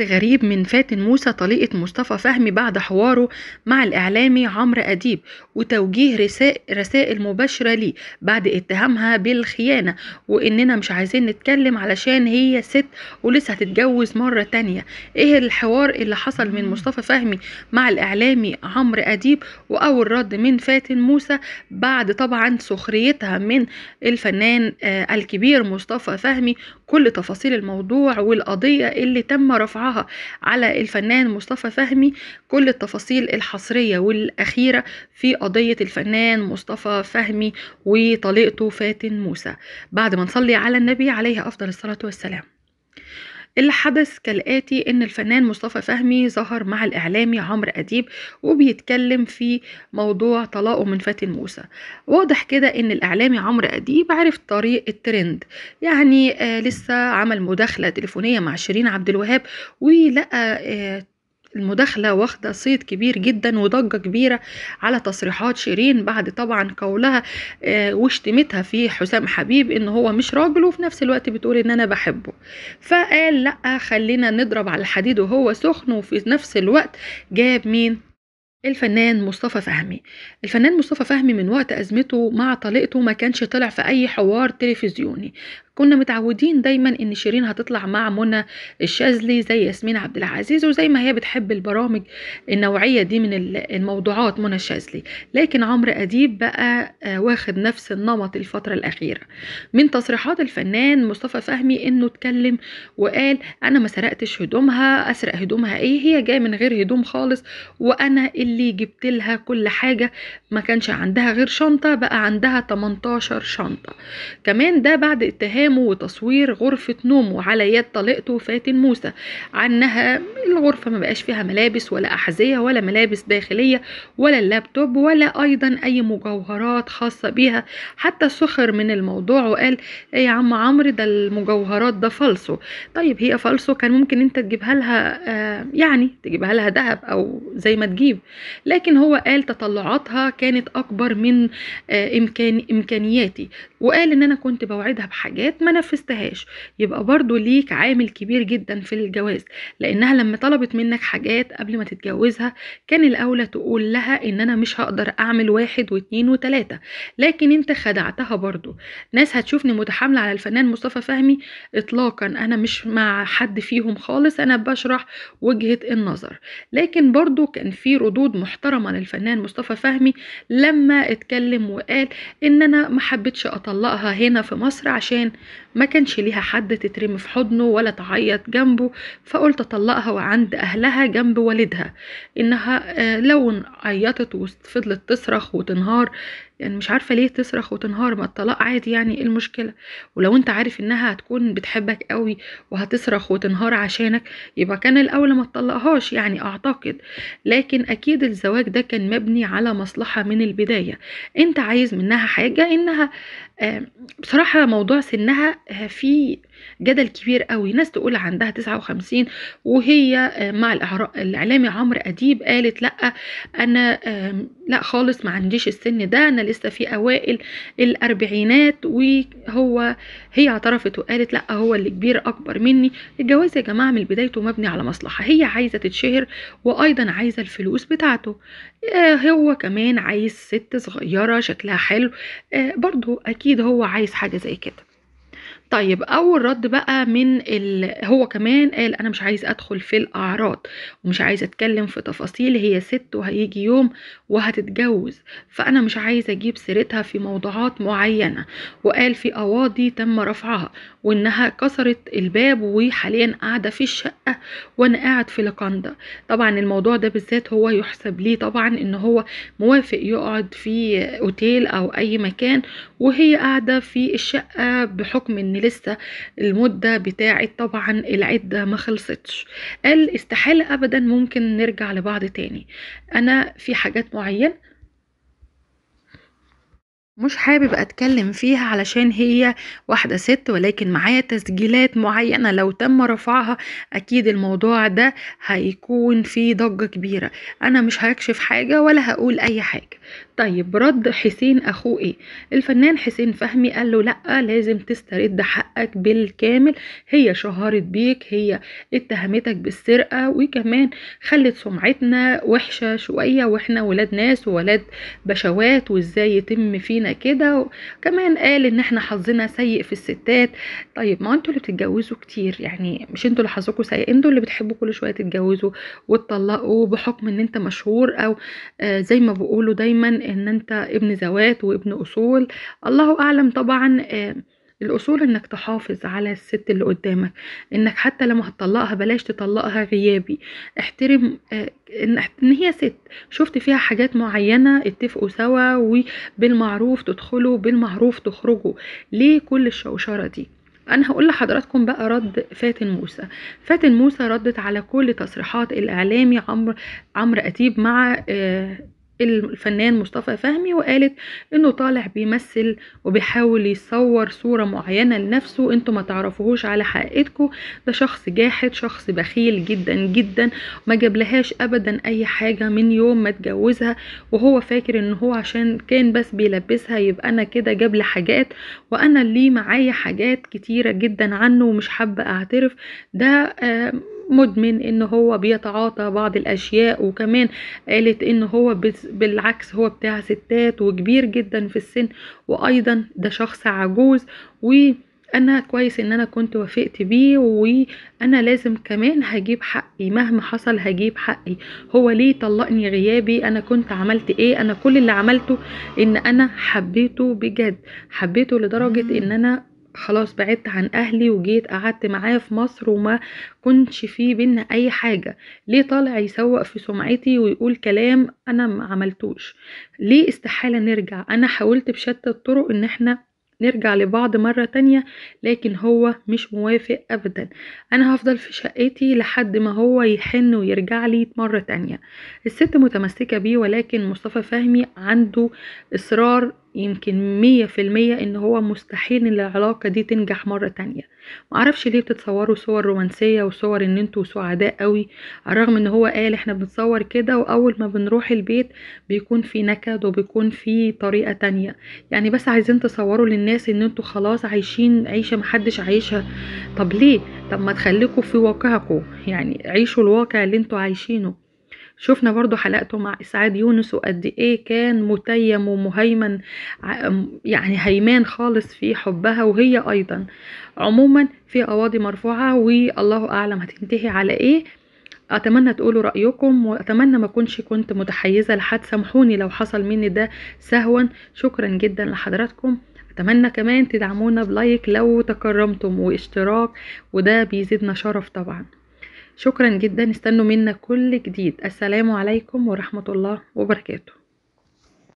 غريب من فاتن موسى طليقة مصطفى فهمي بعد حواره مع الإعلامي عمرو أديب وتوجيه رسائل مباشرة ليه بعد اتهامها بالخيانة وإننا مش عايزين نتكلم علشان هي ست ولسه هتتجوز مرة تانية إيه الحوار اللي حصل من مصطفى فهمي مع الإعلامي عمرو أديب وأول رد من فاتن موسى بعد طبعا سخريتها من الفنان آه، الكبير مصطفى فهمي كل تفاصيل الموضوع والقضية اللي تم رفعها على الفنان مصطفى فهمي كل التفاصيل الحصرية والأخيرة في قضية الفنان مصطفى فهمي وطليقته فاتن موسى بعد ما نصلي على النبي عليه أفضل الصلاة والسلام اللي حدث كالآتي إن الفنان مصطفى فهمي ظهر مع الإعلامي عمرو أديب وبيتكلم في موضوع طلاقه من فاتن موسى واضح كده إن الإعلامي عمرو أديب عرف طريق الترند يعني آه لسه عمل مداخلة تليفونية مع شيرين عبد الوهاب ولقى آه المداخلة واخدة صيت كبير جدا وضجة كبيرة على تصريحات شيرين بعد طبعا قولها آه، واشتمتها في حسام حبيب ان هو مش راجل وفي نفس الوقت بتقول ان انا بحبه فقال لا خلينا نضرب على الحديد وهو سخن وفي نفس الوقت جاب مين الفنان مصطفى فهمي الفنان مصطفى فهمي من وقت أزمته مع طليقته ما كانش طلع في أي حوار تلفزيوني كنا متعودين دايما ان شيرين هتطلع مع منى الشاذلي زي ياسمين عبد العزيز وزي ما هي بتحب البرامج النوعيه دي من الموضوعات منى الشاذلي لكن عمرو اديب بقى آه، واخد نفس النمط الفتره الاخيره من تصريحات الفنان مصطفى فهمي انه اتكلم وقال انا ما سرقتش هدومها اسرق هدومها ايه هي جايه من غير هدوم خالص وانا اللي جبت لها كل حاجه ما كانش عندها غير شنطه بقى عندها 18 شنطه كمان ده بعد اتهام كلامه وتصوير غرفة نومه على يد طليقته فاتن موسى عنها الغرفة ما بقاش فيها ملابس ولا أحذية ولا ملابس داخلية ولا اللابتوب ولا أيضا أي مجوهرات خاصة بيها حتى سخر من الموضوع وقال إيه يا عم عمرو ده المجوهرات ده فالصو طيب هي فالصو كان ممكن انت تجيبها لها آه، يعني تجيبها لها ذهب او زي ما تجيب لكن هو قال تطلعاتها كانت اكبر من آه، امكان امكانياتي وقال ان انا كنت بوعدها بحاجات حاجات ما نفذتهاش يبقى برضو ليك عامل كبير جدا في الجواز لانها لما طلبت منك حاجات قبل ما تتجوزها كان الاولى تقول لها ان انا مش هقدر اعمل واحد واتنين وتلاتة لكن انت خدعتها برضو ناس هتشوفني متحاملة على الفنان مصطفى فهمي اطلاقا انا مش مع حد فيهم خالص انا بشرح وجهة النظر لكن برضو كان في ردود محترمة للفنان مصطفى فهمي لما اتكلم وقال ان انا ما حبيتش اطلقها هنا في مصر عشان ما كانش ليها حد تترمي في حضنه ولا تعيط جنبه فقلت اطلقها وعند اهلها جنب والدها انها آه، لو عيطت وفضلت تصرخ وتنهار يعني مش عارفة ليه تصرخ وتنهار ما الطلاق عادي يعني ايه المشكلة ولو انت عارف انها هتكون بتحبك قوي وهتصرخ وتنهار عشانك يبقى كان الاولى ما تطلقهاش يعني اعتقد لكن اكيد الزواج ده كان مبني على مصلحة من البداية انت عايز منها حاجة انها آه، بصراحة موضوع سنها آه، في جدل كبير قوي ناس تقول عندها 59 وهي آه، مع الاعلامي عمرو اديب قالت لا انا لا خالص ما عنديش السن ده انا لسه في اوائل الاربعينات وهو هي اعترفت وقالت لا هو اللي كبير اكبر مني الجواز يا جماعه من بدايته مبني على مصلحه هي عايزه تتشهر وايضا عايزه الفلوس بتاعته آه، هو كمان عايز ست صغيره شكلها حلو آه، برضه اكيد هو عايز حاجه زي كده طيب اول رد بقى من ال... هو كمان قال انا مش عايز ادخل في الاعراض ومش عايز اتكلم في تفاصيل هي ست وهيجي يوم وهتتجوز فانا مش عايز اجيب سيرتها في موضوعات معينه وقال في قواضي تم رفعها وانها كسرت الباب وحاليا قاعده في الشقه وانا قاعد في لقندا طبعا الموضوع ده بالذات هو يحسب ليه طبعا ان هو موافق يقعد في اوتيل او اي مكان وهي قاعده في الشقه بحكم ان لسه المده بتاعه طبعا العده ما خلصتش قال استحاله ابدا ممكن نرجع لبعض تاني انا في حاجات معينه مش حابب أتكلم فيها علشان هي واحدة سِت، ولكن معايا تسجيلات معيّنة لو تم رفعها أكيد الموضوع ده هيكون فيه ضجّة كبيرة، أنا مش هكشف حاجة ولا هقول أي حاجة. طيب رَد حسين أخوه إيه؟ الفنان حسين فهمي قال له: "لأ، لازم تسترد حقك بالكامل، هي شهرت بيك، هي اتهمتك بالسرقة، وكمان خلّت سمعتنا وِحشة شوية وإحنا ولاد ناس وولاد بشوات وإزاي يتم فينا" علينا كده وكمان قال ان احنا حظنا سيء في الستات طيب ما انتوا اللي بتتجوزوا كتير يعني مش انتوا اللي حظكم سيء انتوا اللي بتحبوا كل شويه تتجوزوا وتطلقوا بحكم ان انت مشهور او آه، زي ما بيقولوا دايما ان انت ابن زوات وابن اصول الله اعلم طبعا آه، الأصول إنك تحافظ على الست اللي قدامك إنك حتى لما هتطلقها بلاش تطلقها غيابي احترم آه، إن هي ست شفت فيها حاجات معينة اتفقوا سوا وبالمعروف تدخلوا بالمعروف تخرجوا ليه كل الشوشرة دي انا هقول لحضراتكم بقى رد فاتن موسى فاتن موسى ردت على كل تصريحات الاعلامي عمرو عمرو اديب مع آه، الفنان مصطفى فهمي وقالت انه طالع بيمثل وبيحاول يصور صورة معينة لنفسه انتوا ما تعرفوهوش على حقيقتكم ده شخص جاحد شخص بخيل جدا جدا ما لهاش ابدا اي حاجة من يوم ما اتجوزها وهو فاكر ان هو عشان كان بس بيلبسها يبقى انا كده جاب لي حاجات وانا اللي معايا حاجات كتيرة جدا عنه ومش حابة اعترف ده آه مدمن ان هو بيتعاطى بعض الاشياء وكمان قالت ان هو بالعكس هو بتاع ستات وكبير جدا في السن وايضا ده شخص عجوز و انا كويس ان انا كنت وافقت بيه وانا لازم كمان هجيب حقي مهما حصل هجيب حقي هو ليه طلقني غيابي انا كنت عملت ايه انا كل اللي عملته ان انا حبيته بجد حبيته لدرجة ان انا خلاص بعدت عن اهلي وجيت قعدت معاه في مصر وما كنتش في بينا اي حاجه ليه طالع يسوق في سمعتي ويقول كلام انا ما عملتوش ليه استحاله نرجع انا حاولت بشتى الطرق ان احنا نرجع لبعض مرة تانية لكن هو مش موافق أبدا أنا هفضل في شقتي لحد ما هو يحن ويرجع لي مرة تانية الست متمسكة بيه ولكن مصطفى فهمي عنده إصرار يمكن مية في المية ان هو مستحيل ان العلاقة دي تنجح مرة تانية معرفش ليه بتتصوروا صور رومانسية وصور ان انتوا سعداء قوي رغم ان هو قال احنا بنصور كده واول ما بنروح البيت بيكون في نكد وبيكون في طريقة تانية يعني بس عايزين تصوروا للناس ان انتوا خلاص عايشين عيشة محدش عايشها طب ليه طب ما تخليكوا في واقعكم يعني عيشوا الواقع اللي انتوا عايشينه شفنا برضو حلقته مع اسعاد يونس وقد ايه كان متيم ومهيمن يعني هيمان خالص في حبها وهي ايضا عموما في قواضي مرفوعه والله اعلم هتنتهي على ايه اتمنى تقولوا رايكم واتمنى ما اكونش كنت متحيزه لحد سامحوني لو حصل مني ده سهوا شكرا جدا لحضراتكم اتمنى كمان تدعمونا بلايك لو تكرمتم واشتراك وده بيزيدنا شرف طبعا شكرا جدا استنوا منا كل جديد السلام عليكم ورحمة الله وبركاته